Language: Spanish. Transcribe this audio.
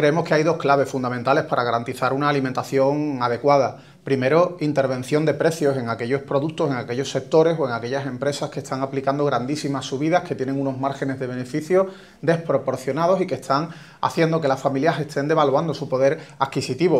Creemos que hay dos claves fundamentales para garantizar una alimentación adecuada. Primero, intervención de precios en aquellos productos, en aquellos sectores o en aquellas empresas que están aplicando grandísimas subidas, que tienen unos márgenes de beneficio desproporcionados y que están haciendo que las familias estén devaluando su poder adquisitivo.